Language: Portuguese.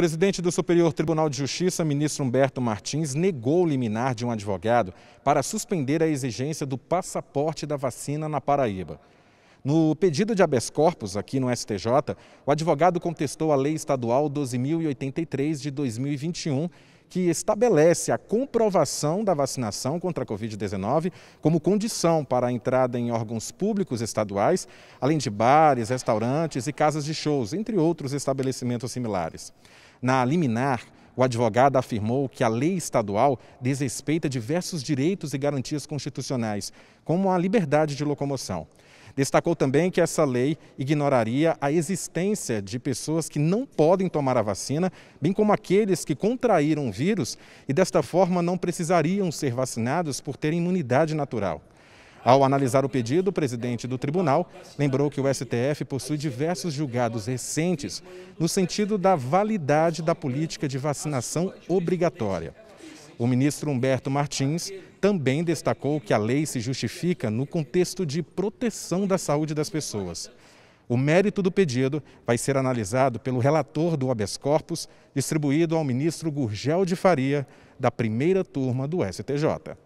presidente do Superior Tribunal de Justiça, ministro Humberto Martins, negou o liminar de um advogado para suspender a exigência do passaporte da vacina na Paraíba. No pedido de habeas corpus aqui no STJ, o advogado contestou a Lei Estadual 12.083 de 2021 que estabelece a comprovação da vacinação contra a Covid-19 como condição para a entrada em órgãos públicos estaduais, além de bares, restaurantes e casas de shows, entre outros estabelecimentos similares. Na liminar, o advogado afirmou que a lei estadual desrespeita diversos direitos e garantias constitucionais, como a liberdade de locomoção. Destacou também que essa lei ignoraria a existência de pessoas que não podem tomar a vacina, bem como aqueles que contraíram o vírus e desta forma não precisariam ser vacinados por terem imunidade natural. Ao analisar o pedido, o presidente do tribunal lembrou que o STF possui diversos julgados recentes no sentido da validade da política de vacinação obrigatória. O ministro Humberto Martins também destacou que a lei se justifica no contexto de proteção da saúde das pessoas. O mérito do pedido vai ser analisado pelo relator do habeas corpus, distribuído ao ministro Gurgel de Faria, da primeira turma do STJ.